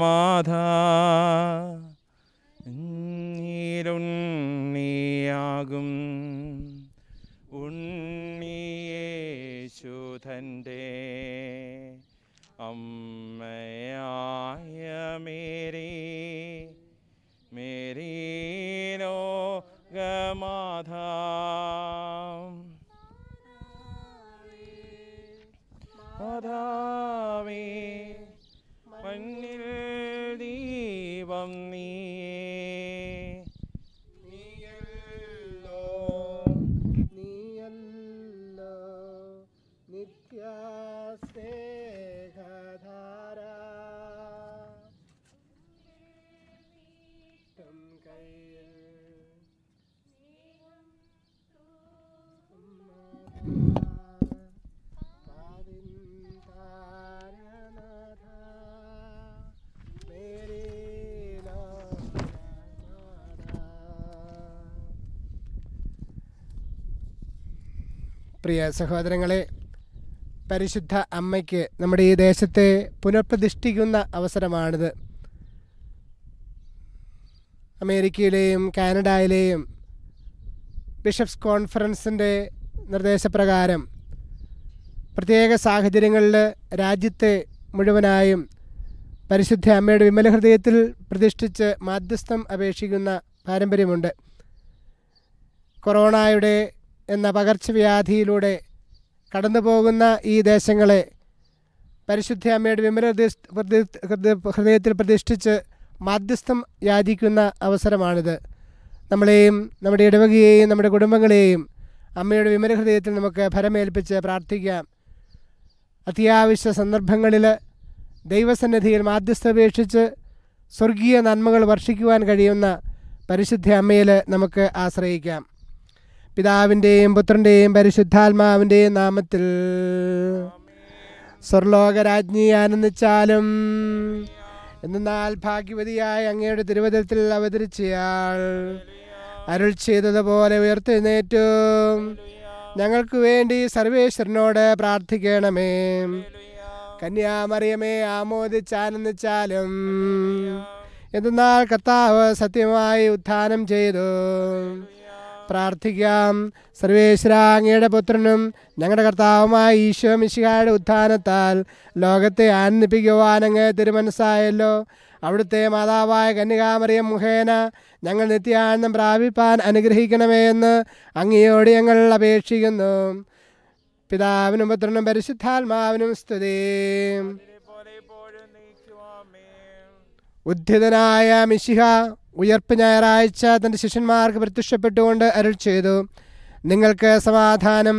മാധ ഉണ്ണിയേശുധൻ്റെ അമ്മയായ മേരി മേരീനോ ഗമാധ മാധാവി പ്രിയ സഹോദരങ്ങളെ പരിശുദ്ധ അമ്മയ്ക്ക് നമ്മുടെ ഈ ദേശത്തെ പുനഃപ്രതിഷ്ഠിക്കുന്ന അവസരമാണിത് അമേരിക്കയിലെയും കാനഡയിലെയും ബിഷപ്സ് കോൺഫറൻസിൻ്റെ നിർദ്ദേശപ്രകാരം പ്രത്യേക സാഹചര്യങ്ങളിൽ രാജ്യത്തെ മുഴുവനായും പരിശുദ്ധ അമ്മയുടെ വിമല ഹൃദയത്തിൽ പ്രതിഷ്ഠിച്ച് മാധ്യസ്ഥം അപേക്ഷിക്കുന്ന പാരമ്പര്യമുണ്ട് കൊറോണയുടെ എന്ന പകർച്ചവ്യാധിയിലൂടെ കടന്നു പോകുന്ന ഈ ദേശങ്ങളെ പരിശുദ്ധ അമ്മയുടെ വിമല ഹൃദയത്തിൽ പ്രതിഷ്ഠിച്ച് മാധ്യസ്ഥം യാചിക്കുന്ന അവസരമാണിത് നമ്മളെയും നമ്മുടെ ഇടവകയെയും നമ്മുടെ കുടുംബങ്ങളെയും അമ്മയുടെ വിമല ഹൃദയത്തിൽ നമുക്ക് ഫലമേൽപ്പിച്ച് പ്രാർത്ഥിക്കാം അത്യാവശ്യ സന്ദർഭങ്ങളിൽ ദൈവസന്നിധിയിൽ അപേക്ഷിച്ച് സ്വർഗീയ നന്മകൾ വർഷിക്കുവാൻ കഴിയുന്ന പരിശുദ്ധ അമ്മയിൽ നമുക്ക് ആശ്രയിക്കാം പിതാവിൻ്റെയും പുത്രൻ്റെയും പരിശുദ്ധാത്മാവിൻ്റെയും നാമത്തിൽ സ്വർലോകരാജ്ഞി ആനന്ദിച്ചാലും എന്നാൽ ഭാഗ്യവതിയായ അങ്ങയുടെ തിരുവചനത്തിൽ അവതരിച്ചയാൾ അരുൾ ചെയ്തതുപോലെ ഉയർത്തെഴുന്നേറ്റു ഞങ്ങൾക്ക് വേണ്ടി സർവേശ്വരനോട് പ്രാർത്ഥിക്കണമേ കന്യാമറിയമേ ആമോദിച്ചാനന്ദിച്ചാലും എന്നാൽ കർത്താവ് സത്യമായി ഉത്ഥാനം ചെയ്തു പ്രാർത്ഥിക്കാം സർവേശ്വര അങ്ങയുടെ പുത്രനും ഞങ്ങളുടെ കർത്താവുമായ ഈശോ മിശിഹായുടെ ഉത്ഥാനത്താൽ ലോകത്തെ ആനന്ദിപ്പിക്കുവാൻ അങ്ങ് തിരുമനസ്സായല്ലോ അവിടുത്തെ മാതാവായ കന്യകാമറിയം മുഖേന ഞങ്ങൾ നിത്യാനന്ദം പ്രാപിപ്പാൻ അനുഗ്രഹിക്കണമേ എന്ന് അങ്ങയോട് ഞങ്ങൾ അപേക്ഷിക്കുന്നു പിതാവിനും പുത്രനും പരിശുദ്ധാത്മാവിനും സ്തുതി ഉദ്ധിതനായ മിശിഹ ഉയർപ്പ് ഞായറാഴ്ച തൻ്റെ ശിഷ്യന്മാർക്ക് പ്രത്യക്ഷപ്പെട്ടുകൊണ്ട് അരുൾ ചെയ്തു നിങ്ങൾക്ക് സമാധാനം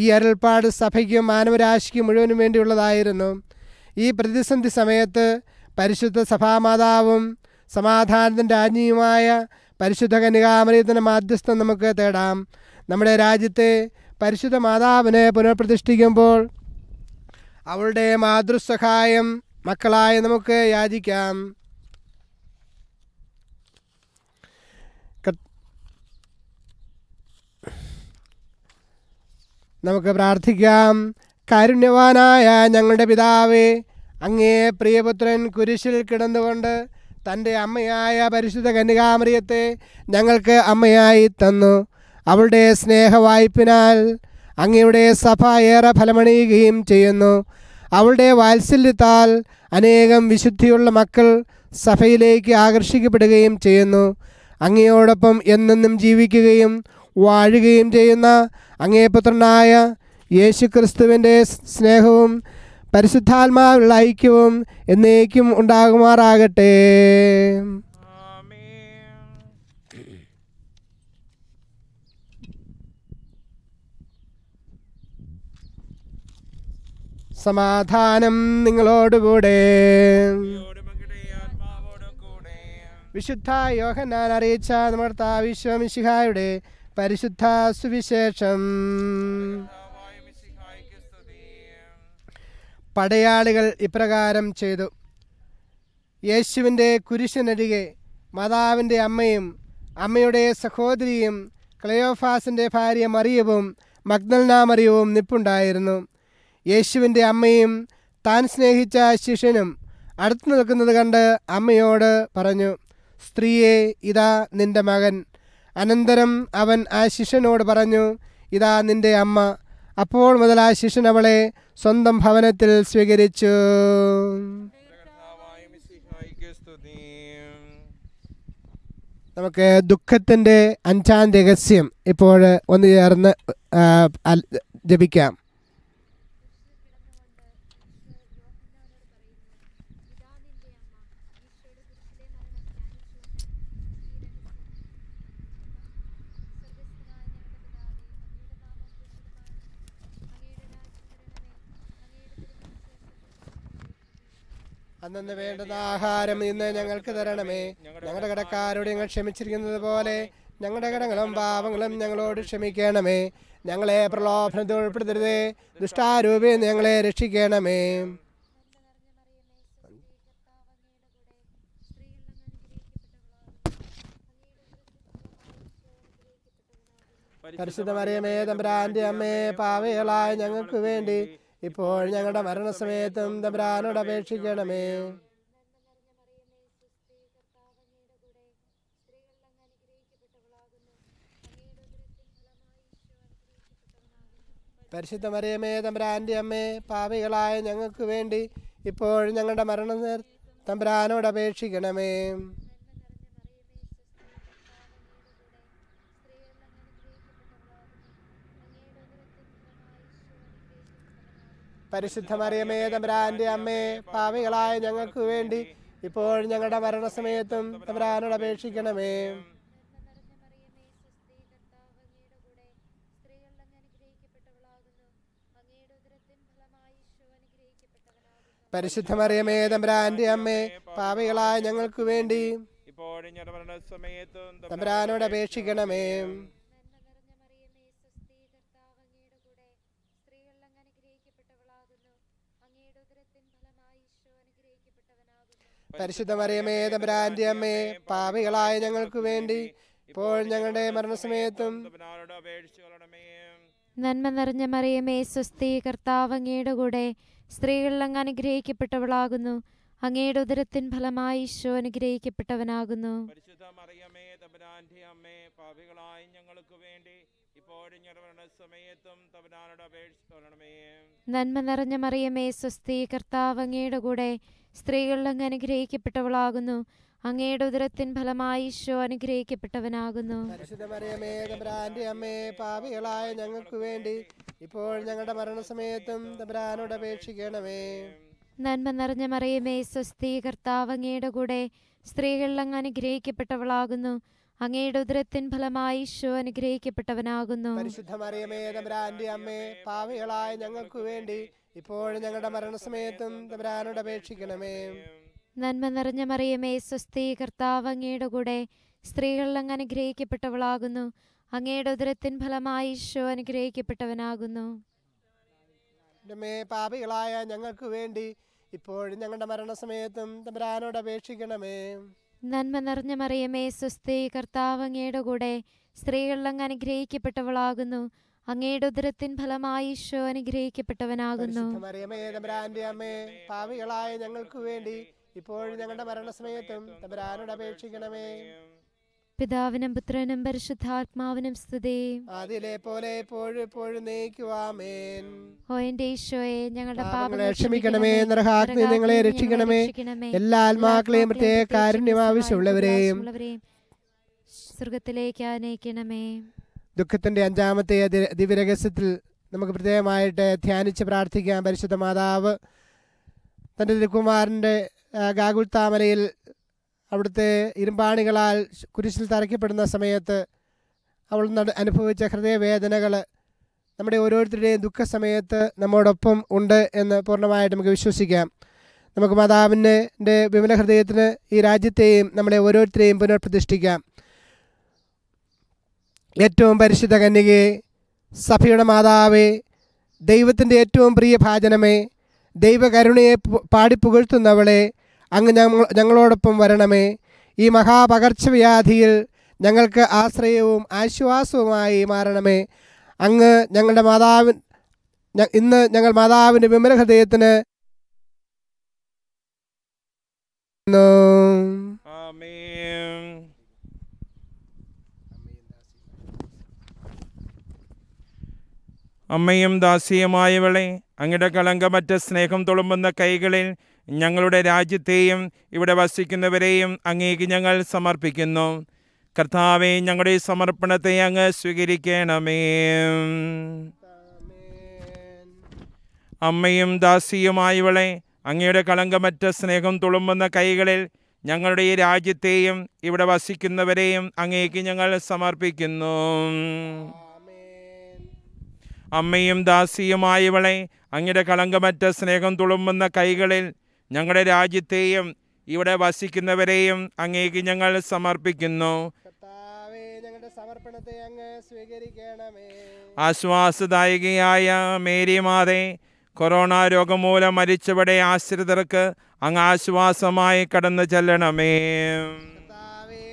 ഈ അരുൾപ്പാട് സഭയ്ക്കും മാനവരാശിക്കും മുഴുവനും വേണ്ടിയുള്ളതായിരുന്നു ഈ പ്രതിസന്ധി സമയത്ത് പരിശുദ്ധ സഭാമാതാവും സമാധാനത്തിൻ്റെ ആജ്ഞയുമായ പരിശുദ്ധ കനികാമറിയത്തിൻ്റെ മാധ്യസ്ഥം നമുക്ക് തേടാം നമ്മുടെ രാജ്യത്തെ പരിശുദ്ധ മാതാവിനെ പുനഃപ്രതിഷ്ഠിക്കുമ്പോൾ അവളുടെ മാതൃസഹായം മക്കളായി നമുക്ക് യാചിക്കാം നമുക്ക് പ്രാർത്ഥിക്കാം കാരുണ്യവാനായ ഞങ്ങളുടെ പിതാവേ അങ്ങേ പ്രിയപുത്രൻ കുരിശിൽ കിടന്നുകൊണ്ട് തൻ്റെ അമ്മയായ പരിശുദ്ധ കന്യകാമറിയത്തെ ഞങ്ങൾക്ക് അമ്മയായി തന്നു അവളുടെ സ്നേഹവായ്പിനാൽ അങ്ങയുടെ സഭ ഏറെ ഫലമണിയുകയും ചെയ്യുന്നു അവളുടെ വാത്സല്യത്താൽ അനേകം വിശുദ്ധിയുള്ള മക്കൾ സഭയിലേക്ക് ആകർഷിക്കപ്പെടുകയും ചെയ്യുന്നു അങ്ങയോടൊപ്പം എന്നെന്നും ജീവിക്കുകയും വാഴുകയും ചെയ്യുന്ന അങ്ങേപുത്രനായ യേശുക്രിസ്തുവിൻ്റെ സ്നേഹവും പരിശുദ്ധാത്മാവിലുള്ള ഐക്യവും എന്നേക്കും ഉണ്ടാകുമാറാകട്ടെ സമാധാനം നിങ്ങളോടുകൂടെ വിശുദ്ധ യോഹന്നാൻ അറിയിച്ച താവിശ്വ മിശിഹായുടെ പരിശുദ്ധ സുവിശേഷം പടയാളികൾ ഇപ്രകാരം ചെയ്തു യേശുവിൻ്റെ കുരിശിനരികെ മാതാവിൻ്റെ അമ്മയും അമ്മയുടെ സഹോദരിയും ക്ലയോഫാസിൻ്റെ ഭാര്യ മറിയവും മഗ്നൽനാമറിയവും നിപ്പുണ്ടായിരുന്നു യേശുവിൻ്റെ അമ്മയും താൻ സ്നേഹിച്ച ശിഷ്യനും അടുത്തു നിൽക്കുന്നത് കണ്ട് അമ്മയോട് പറഞ്ഞു സ്ത്രീയെ ഇതാ നിന്റെ മകൻ അനന്തരം അവൻ ആ ശിഷ്യനോട് പറഞ്ഞു ഇതാ നിന്റെ അമ്മ അപ്പോൾ മുതൽ ആ ശിഷ്യൻ അവളെ സ്വന്തം ഭവനത്തിൽ സ്വീകരിച്ചു നമുക്ക് ദുഃഖത്തിൻ്റെ അഞ്ചാം രഹസ്യം ഇപ്പോൾ ഒന്ന് ചേർന്ന് ജപിക്കാം അന്നന്ന് വേണ്ടുന്ന ആഹാരം ഇന്ന് ഞങ്ങൾക്ക് തരണമേ ഞങ്ങളുടെ കടക്കാരോട് ഞങ്ങൾ ക്ഷമിച്ചിരിക്കുന്നത് പോലെ ഞങ്ങളുടെ കടങ്ങളും പാപങ്ങളും ഞങ്ങളോട് ക്ഷമിക്കണമേ ഞങ്ങളെ പ്രലോഭനത്തിൽ ഉൾപ്പെടുത്തരുതേ ദുഷ്ടാരൂപി ഞങ്ങളെ രക്ഷിക്കണമേ പരിശുദ്ധമറിയമേ മറിയമേ അമ്മേ പാവകളായ ഞങ്ങൾക്ക് വേണ്ടി ഇപ്പോൾ ഞങ്ങളുടെ മരണസമയത്തും തമ്പ്രാനോട് അപേക്ഷിക്കണമേ പരിശുദ്ധ മറിയമേ തമ്പ്രാൻ്റെ അമ്മേ പാപികളായ ഞങ്ങൾക്ക് വേണ്ടി ഇപ്പോൾ ഞങ്ങളുടെ മരണം തമ്പ്രാനോട് അപേക്ഷിക്കണമേ പരിശുദ്ധ മറിയമേ തമ്പുരാന്റെ അമ്മയെ പാവികളായ ഞങ്ങൾക്ക് വേണ്ടി ഇപ്പോൾ ഞങ്ങളുടെ മരണസമയത്തും തമ്പുരാനോട് അപേക്ഷിക്കണമേ പരിശുദ്ധ മറിയമേ തമ്പുരാന്റെ അമ്മേ പാവികളായ ഞങ്ങൾക്ക് വേണ്ടി ഇപ്പോഴും തമ്പുരാനോട് അപേക്ഷിക്കണമേ പരിശുദ്ധ മറിയമേ തമ്പുരാന്റെ അമ്മേ പാപികളായ ഞങ്ങൾക്ക് വേണ്ടി ഇപ്പോൾ ഞങ്ങളുടെ മരണസമയത്തും നന്മ നിറഞ്ഞ മറിയമേ സ്വസ്തി കർത്താവ് അങ്ങയുടെ കൂടെ സ്ത്രീകളിൽ അങ്ങ് അനുഗ്രഹിക്കപ്പെട്ടവളാകുന്നു അങ്ങയുടെ ഉദരത്തിൻ ഫലമായി ഈശോ അനുഗ്രഹിക്കപ്പെട്ടവനാകുന്നു നന്മ നിറഞ്ഞ മറിയമേ സ്വസ്തി കർത്താവ് അങ്ങയുടെ കൂടെ സ്ത്രീകൾ അങ്ങ് അനുഗ്രഹിക്കപ്പെട്ടവളാകുന്നു അങ്ങയുടെ ഉദരത്തിൻ ഫലമായി ഈശോ അനുഗ്രഹിക്കപ്പെട്ടവനാകുന്നു പാപികളായ ഞങ്ങൾക്ക് വേണ്ടി ഇപ്പോൾ ഞങ്ങളുടെ മരണസമയത്തും അപേക്ഷിക്കണമേ നന്മ നിറഞ്ഞ മറിയമേ സ്വസ്തി കർത്താവ് അങ്ങയുടെ കൂടെ സ്ത്രീകളിൽ അങ്ങ് അനുഗ്രഹിക്കപ്പെട്ടവളാകുന്നു അങ്ങയുടെ ഉദരത്തിൻ ഫലമായി ഈശോ അനുഗ്രഹിക്കപ്പെട്ടവനാകുന്നു പരിശുദ്ധ മറിയമേ അമ്മേ പാവികളായ ഞങ്ങൾക്ക് വേണ്ടി ഇപ്പോഴും ഞങ്ങളുടെ മരണസമയത്തും തമരാനോട് അപേക്ഷിക്കണമേ നന്മ നിറഞ്ഞ മറിയമേ സ്വസ്തി കർത്താവ് അങ്ങയുടെ കൂടെ സ്ത്രീകളിൽ അങ്ങ് അനുഗ്രഹിക്കപ്പെട്ടവളാകുന്നു അങ്ങയുടെ ഉദരത്തിൻ ഫലമായി ഈശോ അനുഗ്രഹിക്കപ്പെട്ടവനാകുന്നു പാപികളായ ഞങ്ങൾക്ക് വേണ്ടി ഇപ്പോഴും ഞങ്ങളുടെ മരണസമയത്തും തമരാനോട് അപേക്ഷിക്കണമേ നന്മ നിറഞ്ഞ മറിയമേ സ്വസ്തി കർത്താവ് അങ്ങയുടെ കൂടെ സ്ത്രീകളിൽ അങ്ങ് അനുഗ്രഹിക്കപ്പെട്ടവളാകുന്നു അങ്ങയുടെ ഉദരത്തിൻ ഫലമായി ഈശോ അനുഗ്രഹിക്കപ്പെട്ടവനാകുന്നു പാവികളായ ഞങ്ങൾക്ക് വേണ്ടി ഇപ്പോഴും ഞങ്ങളുടെ മരണസമയത്തും തമ്പുരാനോട് അപേക്ഷിക്കണമേ പിതാവിനും പുത്രനും പരിശുദ്ധാത്മാവിനും സ്തുതി അതിലെ പോലെ എപ്പോഴും എപ്പോഴും നയിക്കുവാമേൻ ഓ ഈശോയെ ഞങ്ങളുടെ പാപങ്ങളെ ക്ഷമിക്കണമേ നരഹാഗ്നി നിങ്ങളെ രക്ഷിക്കണമേ എല്ലാ ആത്മാക്കളെയും പ്രത്യേക കാരുണ്യം ആവശ്യമുള്ളവരെയും സ്വർഗത്തിലേക്ക് ആനയിക്കണമേ ദുഃഖത്തിൻ്റെ അഞ്ചാമത്തെ ദിവ്യരഹസ്യത്തിൽ നമുക്ക് പ്രത്യേകമായിട്ട് ധ്യാനിച്ച് പ്രാർത്ഥിക്കാം പരിശുദ്ധ മാതാവ് തൻ്റെ തിരുക്കുമാരൻ്റെ ഗാഗുൽത്താമലയിൽ അവിടുത്തെ ഇരുമ്പാണികളാൽ കുരിശിൽ തറയ്ക്കപ്പെടുന്ന സമയത്ത് അവൾ അനുഭവിച്ച ഹൃദയവേദനകൾ നമ്മുടെ ഓരോരുത്തരുടെയും സമയത്ത് നമ്മോടൊപ്പം ഉണ്ട് എന്ന് പൂർണ്ണമായിട്ട് നമുക്ക് വിശ്വസിക്കാം നമുക്ക് മാതാവിൻ്റെ വിമല ഹൃദയത്തിന് ഈ രാജ്യത്തെയും നമ്മളെ ഓരോരുത്തരെയും പുനഃപ്രതിഷ്ഠിക്കാം ഏറ്റവും പരിശുദ്ധ കന്യകയെ സഭയുടെ മാതാവേ ദൈവത്തിൻ്റെ ഏറ്റവും പ്രിയ ഭാചനമേ ദൈവകരുണയെ പുകഴ്ത്തുന്നവളെ അങ്ങ് ഞങ്ങളോടൊപ്പം വരണമേ ഈ മഹാപകർച്ചവ്യാധിയിൽ ഞങ്ങൾക്ക് ആശ്രയവും ആശ്വാസവുമായി മാറണമേ അങ്ങ് ഞങ്ങളുടെ മാതാവിൻ ഇന്ന് ഞങ്ങൾ മാതാവിൻ്റെ വിമല ഹൃദയത്തിന് അമ്മയും ദാസിയുമായവളെ അങ്ങയുടെ കളങ്കമറ്റ സ്നേഹം തുളുമ്പുന്ന കൈകളിൽ ഞങ്ങളുടെ രാജ്യത്തെയും ഇവിടെ വസിക്കുന്നവരെയും അങ്ങേക്ക് ഞങ്ങൾ സമർപ്പിക്കുന്നു കർത്താവെ ഞങ്ങളുടെ സമർപ്പണത്തെ അങ്ങ് സ്വീകരിക്കണമേ അമ്മയും ദാസിയുമായവളെ അങ്ങയുടെ കളങ്കമറ്റ സ്നേഹം തുളുമ്പുന്ന കൈകളിൽ ഞങ്ങളുടെ ഈ രാജ്യത്തെയും ഇവിടെ വസിക്കുന്നവരെയും അങ്ങേക്ക് ഞങ്ങൾ സമർപ്പിക്കുന്നു അമ്മയും ദാസിയുമായവളെ അങ്ങയുടെ കളങ്കമറ്റ സ്നേഹം തുളുമ്പുന്ന കൈകളിൽ ഞങ്ങളുടെ രാജ്യത്തെയും ഇവിടെ വസിക്കുന്നവരെയും അങ്ങേക്ക് ഞങ്ങൾ സമർപ്പിക്കുന്നു സമർപ്പണത്തെ അങ്ങ് സ്വീകരിക്കണമേ ആശ്വാസദായികയായ മേരിമാതെ കൊറോണ രോഗം മൂലം മരിച്ചവടെ ആശ്രിതർക്ക് അങ്ങ് ആശ്വാസമായി കടന്നു ചെല്ലണമേ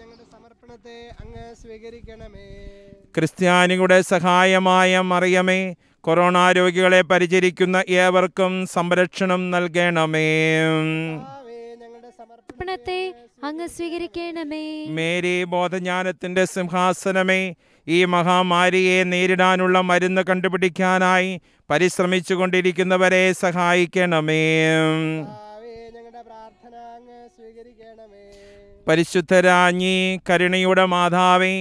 ഞങ്ങളുടെ സമർപ്പണത്തെ അങ്ങ് സ്വീകരിക്കണമേ ക്രിസ്ത്യാനികളുടെ സഹായമായ മറിയമേ കൊറോണ രോഗികളെ പരിചരിക്കുന്ന ഏവർക്കും സംരക്ഷണം നൽകണമേ സമർപ്പണത്തെ അങ്ങ് സ്വീകരിക്കണമേ മേരി ബോധജ്ഞാനത്തിന്റെ സിംഹാസനമേ ഈ മഹാമാരിയെ നേരിടാനുള്ള മരുന്ന് കണ്ടുപിടിക്കാനായി പരിശ്രമിച്ചു കൊണ്ടിരിക്കുന്നവരെ സഹായിക്കണമേ പരിശുദ്ധരാഞ്ഞി കരുണയുടെ മാതാവേ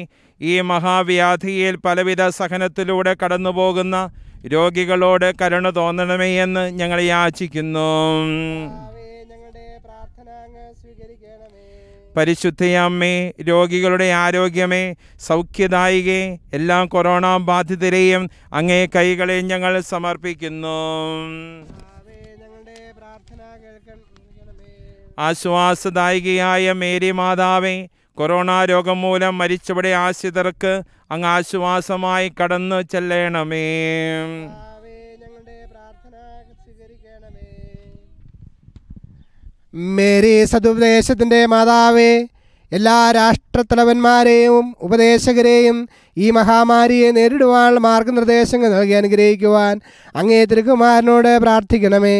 ഈ മഹാവ്യാധിയിൽ പലവിധ സഹനത്തിലൂടെ കടന്നുപോകുന്ന രോഗികളോട് കരുണ തോന്നണമേ എന്ന് ഞങ്ങൾ യാചിക്കുന്നു പരിശുദ്ധയമ്മേ രോഗികളുടെ ആരോഗ്യമേ സൗഖ്യദായികെ എല്ലാ കൊറോണ ബാധിതരെയും അങ്ങേ കൈകളെ ഞങ്ങൾ സമർപ്പിക്കുന്നു ആശ്വാസദായികയായ മേരി മാതാവേ കൊറോണ രോഗം മൂലം മരിച്ചവിടെ ആശ്രിതർക്ക് അങ്ങ് ആശ്വാസമായി കടന്നു ചെല്ലണമേ മേരി സതുപദേശത്തിൻ്റെ മാതാവേ എല്ലാ രാഷ്ട്രത്തലവന്മാരെയും ഉപദേശകരെയും ഈ മഹാമാരിയെ നേരിടുവാൻ മാർഗനിർദ്ദേശങ്ങൾ നൽകി അനുഗ്രഹിക്കുവാൻ അങ്ങേ തിരുകുമാരനോട് പ്രാർത്ഥിക്കണമേ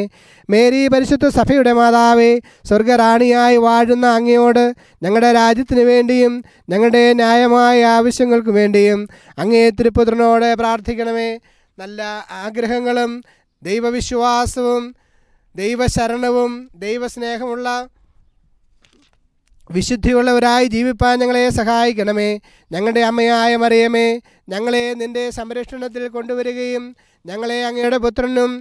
മേരി പരിശുദ്ധ സഭയുടെ മാതാവേ സ്വർഗറാണിയായി വാഴുന്ന അങ്ങയോട് ഞങ്ങളുടെ രാജ്യത്തിന് വേണ്ടിയും ഞങ്ങളുടെ ന്യായമായ ആവശ്യങ്ങൾക്ക് വേണ്ടിയും അങ്ങേ തിരുപുത്രനോട് പ്രാർത്ഥിക്കണമേ നല്ല ആഗ്രഹങ്ങളും ദൈവവിശ്വാസവും ദൈവശരണവും ദൈവസ്നേഹമുള്ള വിശുദ്ധിയുള്ളവരായി ജീവിപ്പാൻ ഞങ്ങളെ സഹായിക്കണമേ ഞങ്ങളുടെ അമ്മയായ മറിയമേ ഞങ്ങളെ നിന്റെ സംരക്ഷണത്തിൽ കൊണ്ടുവരികയും ഞങ്ങളെ അങ്ങയുടെ പുത്രനും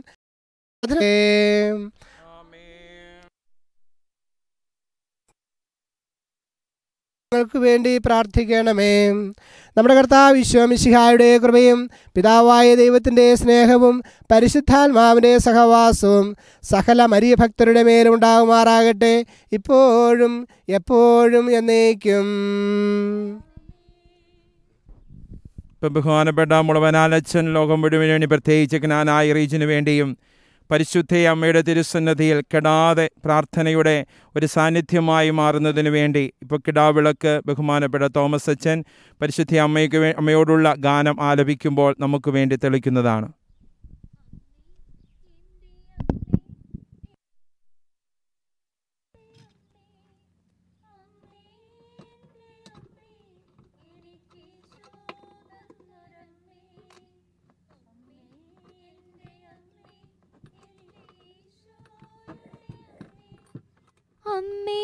ഞങ്ങൾക്ക് വേണ്ടി പ്രാർത്ഥിക്കണമേ നമ്മുടെ കർത്താവ് വിശ്വമിശിഹായുടെ കൃപയും പിതാവായ ദൈവത്തിൻ്റെ സ്നേഹവും പരിശുദ്ധാത്മാവിൻ്റെ സഹവാസവും സകല മരിയ ഭക്തരുടെ മേലുണ്ടാകുമാറാകട്ടെ ഇപ്പോഴും എപ്പോഴും എന്നേക്കും ബഹുമാനപ്പെട്ട മുളവനാലച്ഛൻ ലോകം മുഴുവൻ പ്രത്യേകിച്ച് ജ്ഞാനായ റീജിന് വേണ്ടിയും അമ്മയുടെ തിരുസന്നതിയിൽ കെടാതെ പ്രാർത്ഥനയുടെ ഒരു സാന്നിധ്യമായി മാറുന്നതിന് വേണ്ടി ഇപ്പോൾ കിടാവിളക്ക് ബഹുമാനപ്പെട്ട തോമസ് അച്ഛൻ പരിശുദ്ധ അമ്മയ്ക്ക് അമ്മയോടുള്ള ഗാനം ആലപിക്കുമ്പോൾ നമുക്ക് വേണ്ടി തെളിക്കുന്നതാണ് അമ്മേ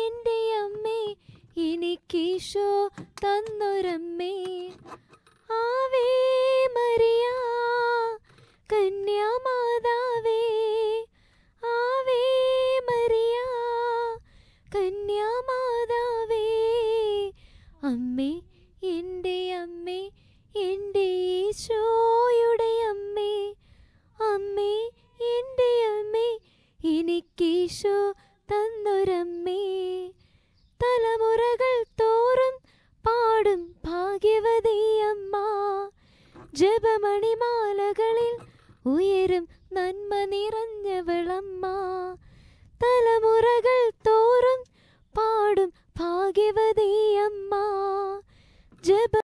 എൻ്റെ അമ്മേ എനിക്കീശോ തന്നൊരമ്മ